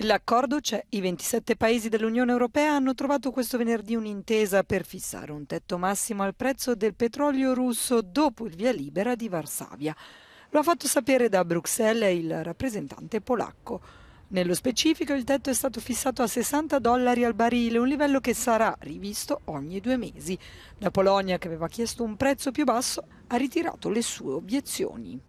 L'accordo c'è, i 27 paesi dell'Unione Europea hanno trovato questo venerdì un'intesa per fissare un tetto massimo al prezzo del petrolio russo dopo il via libera di Varsavia. Lo ha fatto sapere da Bruxelles il rappresentante polacco. Nello specifico il tetto è stato fissato a 60 dollari al barile, un livello che sarà rivisto ogni due mesi. La Polonia, che aveva chiesto un prezzo più basso, ha ritirato le sue obiezioni.